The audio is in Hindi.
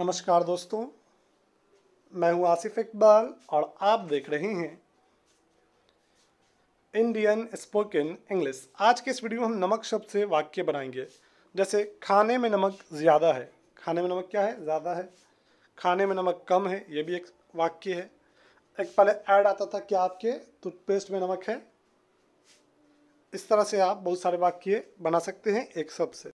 नमस्कार दोस्तों मैं हूं आसिफ इकबाल और आप देख रहे हैं इंडियन स्पोकन इंग्लिश आज के इस वीडियो में हम नमक शब्द से वाक्य बनाएंगे जैसे खाने में नमक ज़्यादा है खाने में नमक क्या है ज़्यादा है खाने में नमक कम है ये भी एक वाक्य है एक पहले ऐड आता था कि आपके टूथपेस्ट में नमक है इस तरह से आप बहुत सारे वाक्य बना सकते हैं एक शब्द से